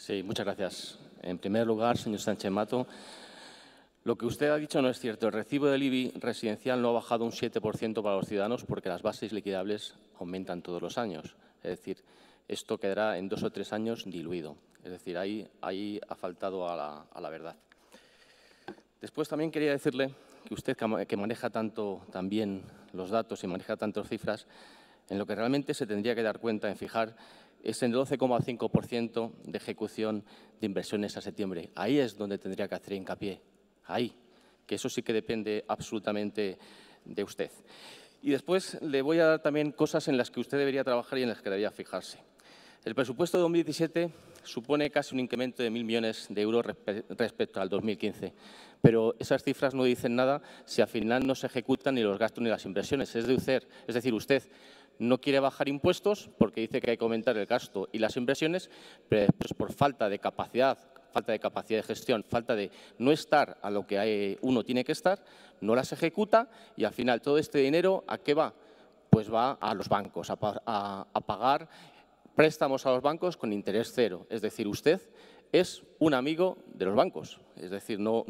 Sí, muchas gracias. En primer lugar, señor Sánchez Mato, lo que usted ha dicho no es cierto. El recibo del IBI residencial no ha bajado un 7% para los ciudadanos porque las bases liquidables aumentan todos los años. Es decir, esto quedará en dos o tres años diluido. Es decir, ahí, ahí ha faltado a la, a la verdad. Después también quería decirle que usted, que maneja tanto también los datos y maneja tantas cifras, en lo que realmente se tendría que dar cuenta en fijar es en el 12,5% de ejecución de inversiones a septiembre. Ahí es donde tendría que hacer hincapié, ahí, que eso sí que depende absolutamente de usted. Y después le voy a dar también cosas en las que usted debería trabajar y en las que debería fijarse. El presupuesto de 2017 supone casi un incremento de mil millones de euros respecto al 2015. Pero esas cifras no dicen nada si al final no se ejecutan ni los gastos ni las inversiones. Es decir, usted no quiere bajar impuestos porque dice que hay que aumentar el gasto y las inversiones, pero por falta de capacidad, falta de capacidad de gestión, falta de no estar a lo que uno tiene que estar, no las ejecuta y al final todo este dinero, ¿a qué va? Pues va a los bancos, a, a pagar préstamos a los bancos con interés cero. Es decir, usted es un amigo de los bancos. Es decir, no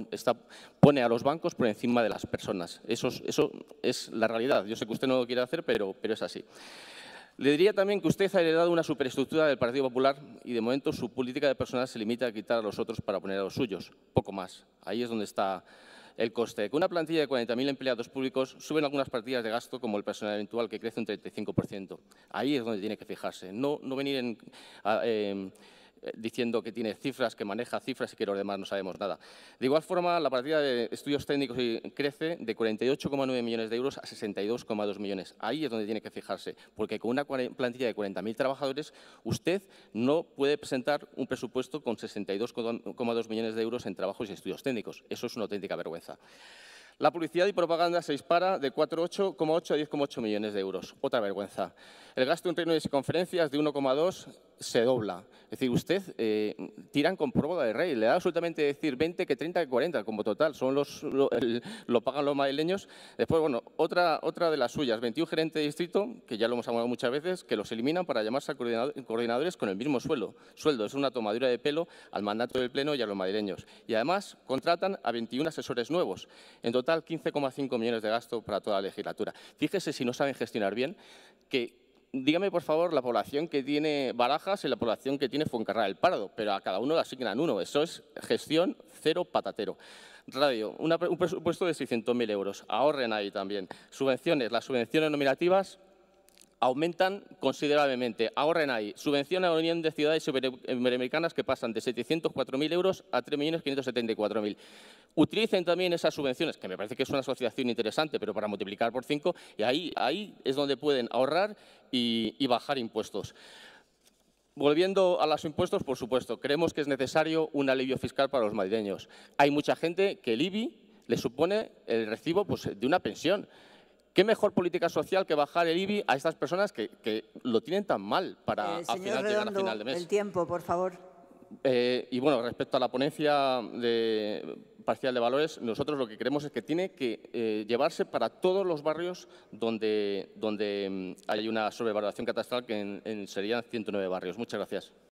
pone a los bancos por encima de las personas. Eso, es la realidad. Yo sé que usted no lo quiere hacer, pero, pero es así. Le diría también que usted ha heredado una superestructura del Partido Popular y de momento su política de personal se limita a quitar a los otros para poner a los suyos, poco más. Ahí es donde está el coste. Con una plantilla de 40.000 empleados públicos suben algunas partidas de gasto como el personal eventual que crece un 35%. Ahí es donde tiene que fijarse, no, no venir en, eh, eh, diciendo que tiene cifras, que maneja cifras y que los demás no sabemos nada. De igual forma, la partida de estudios técnicos crece de 48,9 millones de euros a 62,2 millones. Ahí es donde tiene que fijarse, porque con una plantilla de 40.000 trabajadores, usted no puede presentar un presupuesto con 62,2 millones de euros en trabajos y estudios técnicos. Eso es una auténtica vergüenza. La publicidad y propaganda se dispara de 4,8 a 10,8 millones de euros. Otra vergüenza. El gasto en reuniones y conferencias de 1,2 se dobla. Es decir, usted eh, tiran con prueba de rey, le da absolutamente decir 20, que 30, que 40, como total, son los, lo, pagan los madrileños. Después, bueno, otra, otra de las suyas, 21 gerentes de distrito, que ya lo hemos hablado muchas veces, que los eliminan para llamarse a coordinadores con el mismo sueldo. Sueldo es una tomadura de pelo al mandato del Pleno y a los madrileños. Y además contratan a 21 asesores nuevos. En total, 15,5 millones de gasto para toda la legislatura. Fíjese si no saben gestionar bien que dígame, por favor, la población que tiene Barajas y la población que tiene Fuencarral del Pardo, pero a cada uno le asignan uno. Eso es gestión cero patatero. Radio, un presupuesto de 600.000 euros. Ahorren ahí también. Subvenciones, las subvenciones nominativas aumentan considerablemente. Ahorren ahí. Subvención a la Unión de Ciudades Iberoamericanas que pasan de 704.000 euros a 3.574.000 utilicen también esas subvenciones, que me parece que es una asociación interesante, pero para multiplicar por cinco, y ahí, ahí es donde pueden ahorrar y, bajar impuestos. Volviendo a los impuestos, por supuesto, creemos que es necesario un alivio fiscal para los madrileños. Hay mucha gente que el IBI le supone el recibo pues, de una pensión. ¿Qué mejor política social que bajar el IBI a estas personas que, lo tienen tan mal para eh, llegar a final de mes? El tiempo, por favor. Eh, y bueno, respecto a la ponencia de, parcial de valores, nosotros lo que queremos es que tiene que eh, llevarse para todos los barrios donde, donde mm, hay una sobrevaloración catastral que en serían 109 barrios. Muchas gracias.